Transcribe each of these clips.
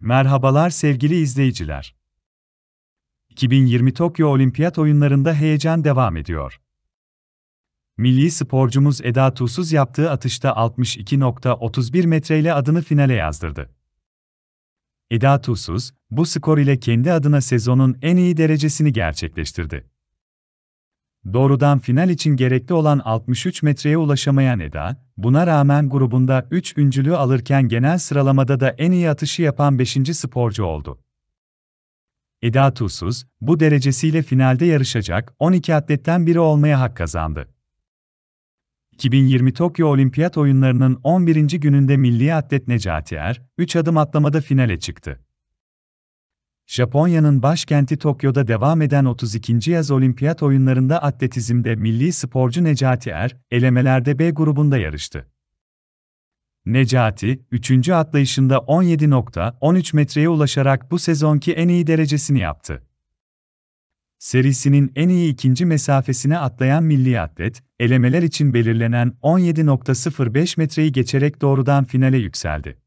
Merhabalar sevgili izleyiciler. 2020 Tokyo Olimpiyat Oyunlarında heyecan devam ediyor. Milli sporcumuz Eda Tuğsuz yaptığı atışta 62.31 metreyle adını finale yazdırdı. Eda Tuğsuz, bu skor ile kendi adına sezonun en iyi derecesini gerçekleştirdi. Doğrudan final için gerekli olan 63 metreye ulaşamayan Eda, buna rağmen grubunda 3 üncülüğü alırken genel sıralamada da en iyi atışı yapan 5. sporcu oldu. Eda Tusuz, bu derecesiyle finalde yarışacak 12 atletten biri olmaya hak kazandı. 2020 Tokyo Olimpiyat Oyunları'nın 11. gününde milli atlet Necati Er, 3 adım atlamada finale çıktı. Japonya'nın başkenti Tokyo'da devam eden 32. yaz olimpiyat oyunlarında atletizmde milli sporcu Necati Er, elemelerde B grubunda yarıştı. Necati, 3. atlayışında 17.13 metreye ulaşarak bu sezonki en iyi derecesini yaptı. Serisinin en iyi ikinci mesafesine atlayan milli atlet, elemeler için belirlenen 17.05 metreyi geçerek doğrudan finale yükseldi.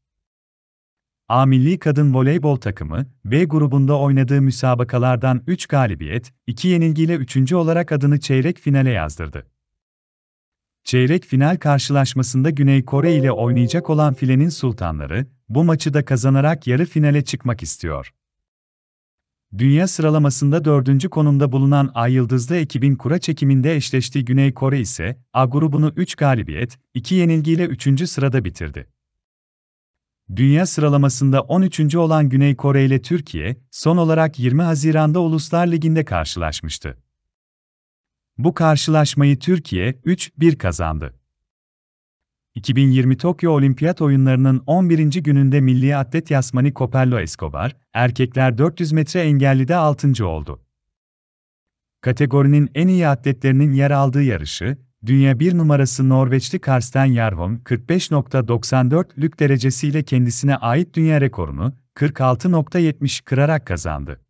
A milli kadın voleybol takımı, B grubunda oynadığı müsabakalardan 3 galibiyet, 2 yenilgiyle 3. olarak adını çeyrek finale yazdırdı. Çeyrek final karşılaşmasında Güney Kore ile oynayacak olan filenin sultanları, bu maçı da kazanarak yarı finale çıkmak istiyor. Dünya sıralamasında dördüncü konumda bulunan Ay Yıldızlı ekibin kura çekiminde eşleştiği Güney Kore ise, A grubunu 3 galibiyet, 2 yenilgiyle 3. sırada bitirdi. Dünya sıralamasında 13. olan Güney Kore ile Türkiye, son olarak 20 Haziran'da Uluslar Ligi'nde karşılaşmıştı. Bu karşılaşmayı Türkiye 3-1 kazandı. 2020 Tokyo Olimpiyat Oyunları'nın 11. gününde milli atlet Yasmani Copello Escobar, erkekler 400 metre engellide 6. oldu. Kategorinin en iyi atletlerinin yer aldığı yarışı, Dünya 1 numarası Norveçli Karsten 45.94 lük derecesiyle kendisine ait dünya rekorunu 46.70 kırarak kazandı.